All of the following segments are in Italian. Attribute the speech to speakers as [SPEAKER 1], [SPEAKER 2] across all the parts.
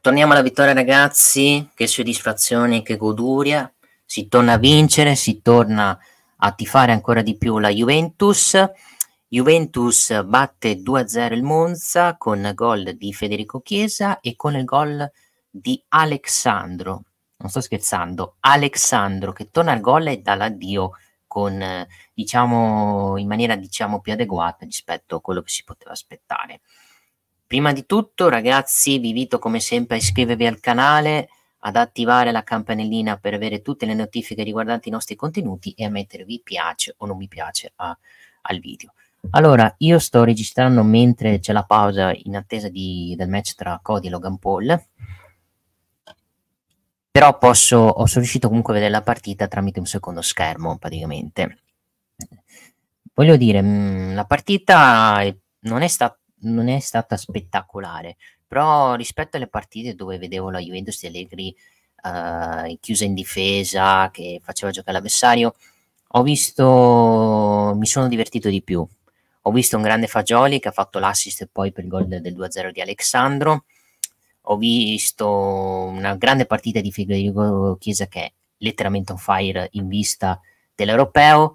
[SPEAKER 1] Torniamo alla vittoria ragazzi, che soddisfazione, che goduria, si torna a vincere, si torna a tifare ancora di più la Juventus. Juventus batte 2-0 il Monza con gol di Federico Chiesa e con il gol di Alexandro. Non sto scherzando, Alexandro che torna al gol dall'addio con, eh, diciamo, in maniera diciamo, più adeguata rispetto a quello che si poteva aspettare. Prima di tutto, ragazzi, vi invito come sempre a iscrivervi al canale, ad attivare la campanellina per avere tutte le notifiche riguardanti i nostri contenuti e a mettervi piace o non mi piace a, al video. Allora, io sto registrando mentre c'è la pausa in attesa di, del match tra Cody e Logan Paul, però posso, ho riuscito comunque a vedere la partita tramite un secondo schermo praticamente. Voglio dire, mm, la partita non è stata non è stata spettacolare, però rispetto alle partite dove vedevo la Juventus di Allegri eh, chiusa in difesa, che faceva giocare l'avversario, ho visto, mi sono divertito di più. Ho visto un grande Fagioli che ha fatto l'assist e poi per il gol del 2-0 di Alexandro. Ho visto una grande partita di Federico Chiesa che è letteralmente on fire in vista dell'Europeo.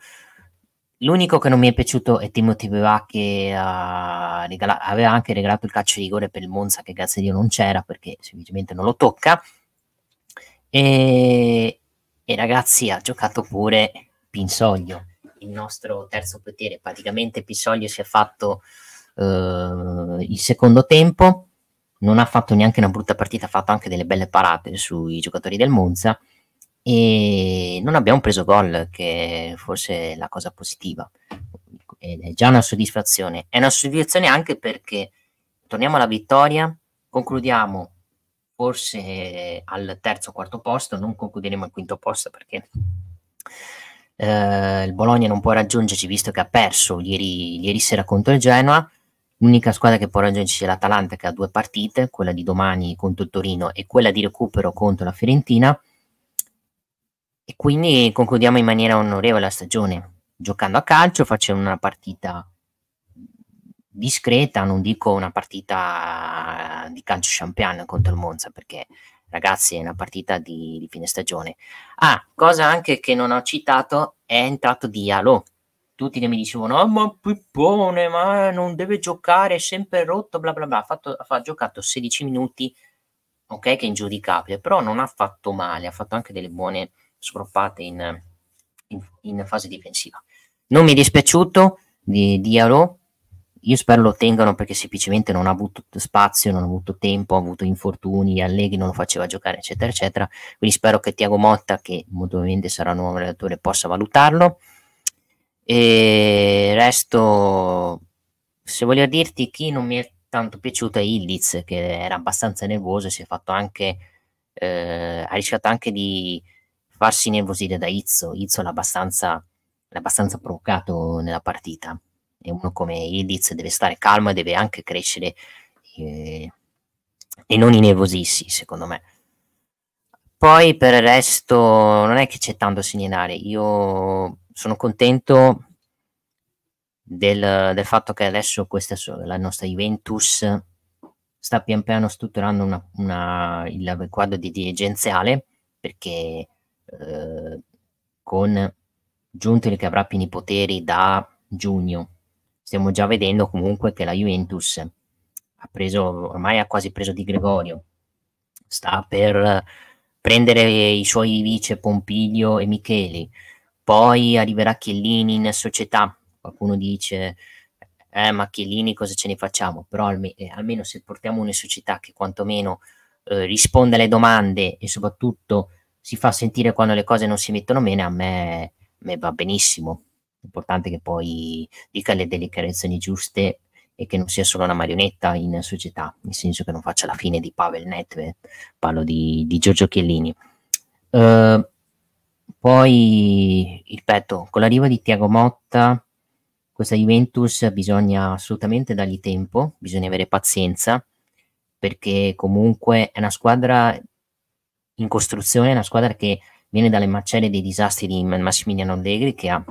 [SPEAKER 1] L'unico che non mi è piaciuto è Timothy Bevac che uh, regala- aveva anche regalato il calcio di rigore per il Monza che grazie a Dio non c'era perché semplicemente non lo tocca. E, e ragazzi ha giocato pure Pinsoglio, il nostro terzo potere. Praticamente Pinsoglio si è fatto uh, il secondo tempo, non ha fatto neanche una brutta partita, ha fatto anche delle belle parate sui giocatori del Monza e non abbiamo preso gol, che forse è la cosa positiva. Ed è già una soddisfazione. È una soddisfazione anche perché torniamo alla vittoria, concludiamo forse al terzo o quarto posto, non concluderemo al quinto posto perché eh, il Bologna non può raggiungerci visto che ha perso ieri, ieri sera contro il Genoa. L'unica squadra che può raggiungerci è l'Atalanta che ha due partite, quella di domani contro il Torino e quella di recupero contro la Fiorentina. E quindi concludiamo in maniera onorevole la stagione, giocando a calcio, facendo una partita discreta, non dico una partita di calcio champion contro il Monza, perché ragazzi è una partita di, di fine stagione. Ah, cosa anche che non ho citato, è entrato Diallo. Tutti che mi dicevano, oh, ma Pippone, ma non deve giocare, è sempre rotto, bla bla bla. Ha, fatto, ha giocato 16 minuti, ok, che è ingiudicabile, però non ha fatto male, ha fatto anche delle buone sbroppate in, in, in, fase difensiva. Non mi è dispiaciuto di Diallo, io spero lo tengano perché semplicemente non ha avuto spazio, non ha avuto tempo, ha avuto infortuni, Allegri non lo faceva giocare, eccetera, eccetera. Quindi spero che Tiago Motta, che molto probabilmente sarà il nuovo allenatore, possa valutarlo. E resto, se voglio dirti, chi non mi è tanto piaciuto è Illiz, che era abbastanza nervoso e si è fatto anche, eh, ha rischiato anche di farsi nervosire da Izzo. Izzo l'ha abbastanza, l'ha abbastanza provocato nella partita. E uno come Idiz deve stare calmo e deve anche crescere eh, e non innervosirsi, secondo me. Poi per il resto non è che c'è tanto da segnalare. Io sono contento del, del fatto che adesso questa, la nostra Juventus sta pian piano strutturando una, una, il quadro di dirigenziale perché eh, con Giuntoli che avrà pieni poteri da giugno. Stiamo già vedendo comunque che la Juventus ha preso, ormai ha quasi preso Di Gregorio, sta per prendere i suoi vice Pompiglio e Micheli, poi arriverà Chiellini in società, qualcuno dice eh, ma Chiellini cosa ce ne facciamo? Però alme eh, almeno se portiamo una società che quantomeno eh, risponde alle domande e soprattutto si fa sentire quando le cose non si mettono bene, a me, me va benissimo. L'importante è che poi dica le dichiarazioni giuste e che non sia solo una marionetta in società, nel senso che non faccia la fine di Pavel Netve, eh. parlo di, di Giorgio Chiellini. Uh, poi, ripeto, con l'arrivo di Tiago Motta, questa Juventus bisogna assolutamente dargli tempo, bisogna avere pazienza, perché comunque è una squadra in costruzione, una squadra che viene dalle macerie dei disastri di Massimiliano Allegri, che ha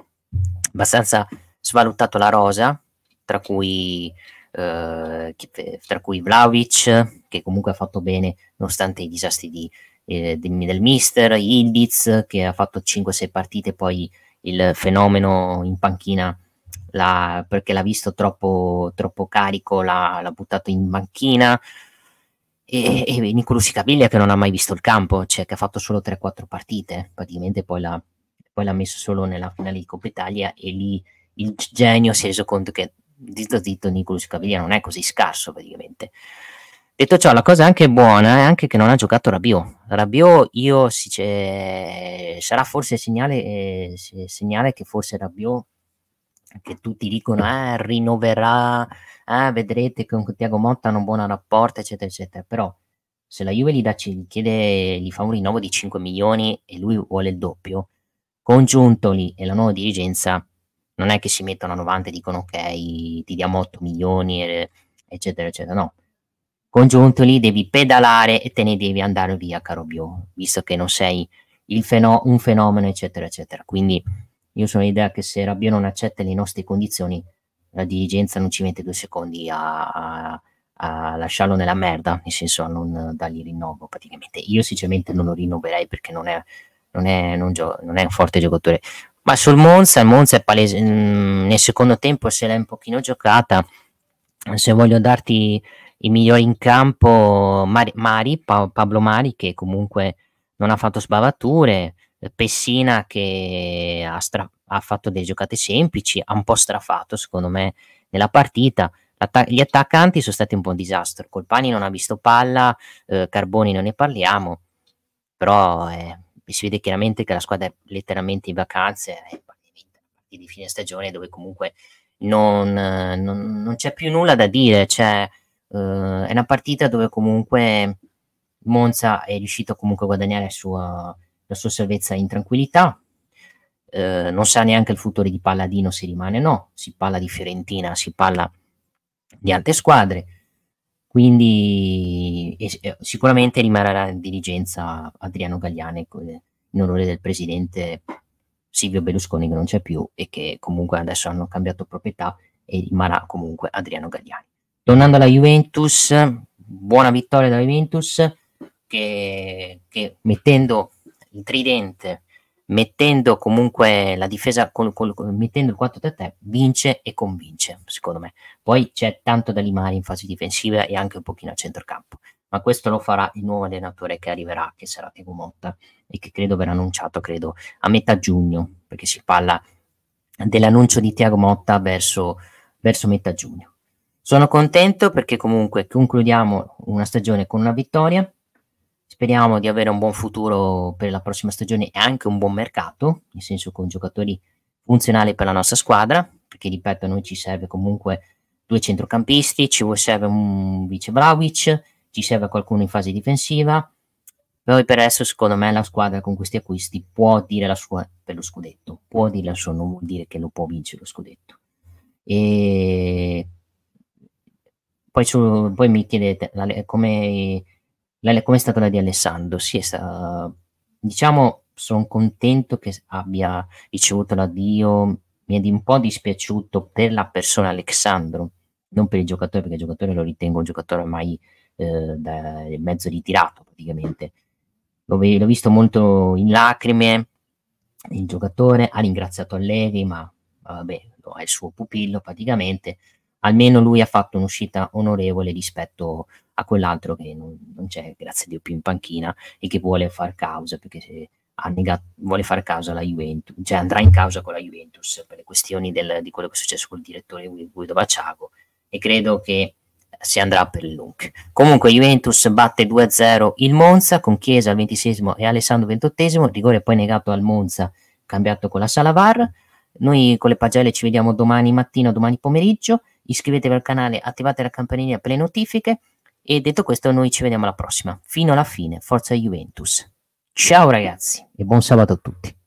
[SPEAKER 1] abbastanza svalutato la rosa, tra cui, eh, eh tra cui Vlaovic, che comunque ha fatto bene nonostante i disastri di, eh, del mister, Ildiz, che ha fatto 5-6 partite, poi il fenomeno in panchina la, perché l'ha visto troppo, troppo carico, l'ha, l'ha buttato in panchina e, e Nicolo Sicabiglia che non ha mai visto il campo, cioè che ha fatto solo 3-4 partite, praticamente poi l'ha, poi l'ha, messo solo nella finale di Coppa Italia e lì il genio si è reso conto che zitto zitto Nicolò Sicabiglia non è così scarso praticamente. Detto ciò, la cosa anche buona è anche che non ha giocato Rabiot. Rabiot io, si, sarà forse segnale, eh, segnale che forse Rabiot che tutti dicono eh, rinnoverà, eh, vedrete che con Tiago Motta hanno un buon rapporto, eccetera, eccetera. Però se la Juve gli, dà, gli, chiede, gli fa un rinnovo di 5 milioni e lui vuole il doppio, congiuntoli e la nuova dirigenza non è che si mettono a 90 e dicono ok, ti diamo 8 milioni, eccetera, eccetera. No, congiuntoli devi pedalare e te ne devi andare via, caro Bio, visto che non sei feno- un fenomeno, eccetera, eccetera. Quindi io sono l'idea che se Rabbio non accetta le nostre condizioni, la dirigenza non ci mette due secondi a, a, a lasciarlo nella merda, nel senso a non dargli rinnovo praticamente. Io sinceramente non lo rinnoverei perché non è, non è, non gio- non è un forte giocatore. Ma sul Monza, il Monza è palese, mh, mm, nel secondo tempo se l'è un pochino giocata, se voglio darti i migliori in campo, Mari, Mari pa- Pablo Mari che comunque non ha fatto sbavature, Pessina che ha, stra- ha, fatto delle giocate semplici, ha un po' strafato secondo me nella partita. gli attaccanti sono stati un po' un disastro. Colpani non ha visto palla, eh, Carboni non ne parliamo, però eh, si vede chiaramente che la squadra è letteralmente in vacanze, eh, è di fine stagione dove comunque non, non, non c'è più nulla da dire. Cioè, è una partita dove comunque Monza è riuscito comunque a guadagnare il suo la sua salvezza in tranquillità. Eh, non sa neanche il futuro di Palladino se rimane o no, si parla di Fiorentina, si parla di altre squadre, quindi eh, sicuramente rimarrà in dirigenza Adriano Gagliani eh, in onore del presidente Silvio Berlusconi che non c'è più e che comunque adesso hanno cambiato proprietà e rimarrà comunque Adriano Gagliani. Tornando alla Juventus, buona vittoria della Juventus che, che mettendo il tridente, mettendo comunque la difesa, col, col, col, mettendo il 4-3-3, vince e convince, secondo me. Poi c'è tanto da limare in fase difensiva e anche un pochino a centrocampo. Ma questo lo farà il nuovo allenatore che arriverà, che sarà Diego Motta, e che credo verrà annunciato, credo, a metà giugno, perché si parla dell'annuncio di Tiago Motta verso, verso metà giugno. Sono contento perché comunque concludiamo una stagione con una vittoria, Speriamo di avere un buon futuro per la prossima stagione e anche un buon mercato, nel senso con giocatori funzionali per la nostra squadra, perché ripeto, a noi ci serve comunque due centrocampisti, ci serve un vice Vlaovic, ci serve qualcuno in fase difensiva. però per adesso, secondo me, la squadra con questi acquisti può dire la sua per lo scudetto, può dire la sua, non vuol dire che lo può vincere lo scudetto. E poi, su, poi mi chiedete come la, come è stata la di Alessandro? Sì, stata, diciamo, sono contento che abbia ricevuto l'addio. Mi è un po' dispiaciuto per la persona Alessandro, non per il giocatore, perché il giocatore lo ritengo un giocatore ormai eh, da mezzo ritirato praticamente. L'ho, l'ho visto molto in lacrime, il giocatore ha ringraziato Allegri, ma vabbè, è il suo pupillo praticamente, almeno lui ha fatto un'uscita onorevole rispetto a quell'altro che non, non c'è, grazie a Dio, più in panchina e che vuole far causa perché se ha negato, vuole far causa alla Juventus, cioè andrà in causa con la Juventus per le questioni del, di quello che è successo col direttore Guido Baciago e credo che si andrà per il Lunk. Comunque Juventus batte 2-0 il Monza con Chiesa al 26 e Alessandro 28 rigore poi negato al Monza, cambiato con la Salavar. Noi con le pagelle ci vediamo domani mattina, domani pomeriggio iscrivetevi al canale, attivate la campanellina per le notifiche e detto questo noi ci vediamo alla prossima. Fino alla fine, forza Juventus. Ciao ragazzi e buon sabato a tutti.